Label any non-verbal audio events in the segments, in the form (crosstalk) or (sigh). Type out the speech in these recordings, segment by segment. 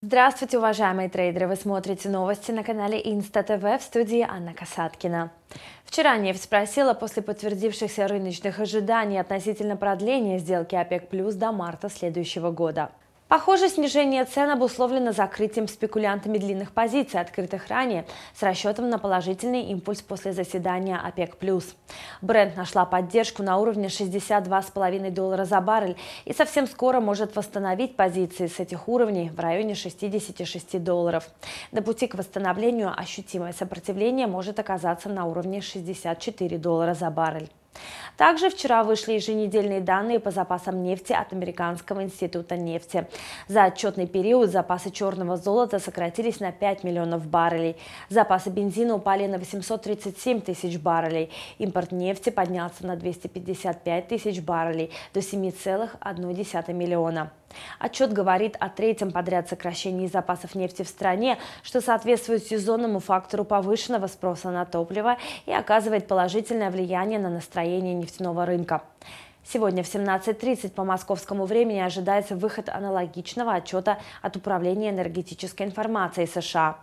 Здравствуйте, уважаемые трейдеры! Вы смотрите новости на канале InstaTV. в студии Анна Касаткина. Вчера нефть спросила после подтвердившихся рыночных ожиданий относительно продления сделки ОПЕК+, плюс до марта следующего года. Похоже, снижение цен обусловлено закрытием спекулянтами длинных позиций, открытых ранее, с расчетом на положительный импульс после заседания ОПЕК+. Бренд нашла поддержку на уровне 62,5 доллара за баррель и совсем скоро может восстановить позиции с этих уровней в районе 66 долларов. На пути к восстановлению ощутимое сопротивление может оказаться на уровне 64 доллара за баррель. Также вчера вышли еженедельные данные по запасам нефти от Американского института нефти. За отчетный период запасы черного золота сократились на 5 миллионов баррелей. Запасы бензина упали на 837 тысяч баррелей. Импорт нефти поднялся на 255 тысяч баррелей до 7,1 миллиона. Отчет говорит о третьем подряд сокращении запасов нефти в стране, что соответствует сезонному фактору повышенного спроса на топливо и оказывает положительное влияние на настроение нефтегазовых нефтяного рынка. Сегодня в 17.30 по московскому времени ожидается выход аналогичного отчета от Управления энергетической информации США.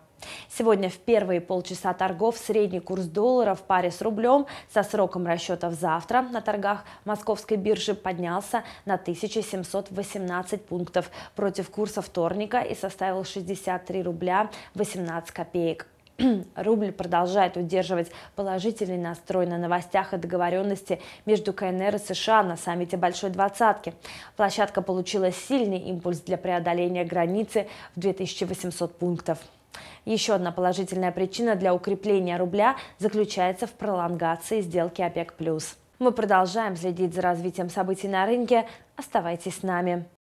Сегодня в первые полчаса торгов средний курс доллара в паре с рублем со сроком расчетов завтра на торгах московской биржи поднялся на 1718 пунктов против курса вторника и составил 63 рубля 18 копеек. (clears throat) Рубль продолжает удерживать положительный настрой на новостях и договоренности между КНР и США на саммите Большой Двадцатки. Площадка получила сильный импульс для преодоления границы в 2800 пунктов. Еще одна положительная причина для укрепления рубля заключается в пролонгации сделки ОПЕК+. Мы продолжаем следить за развитием событий на рынке. Оставайтесь с нами.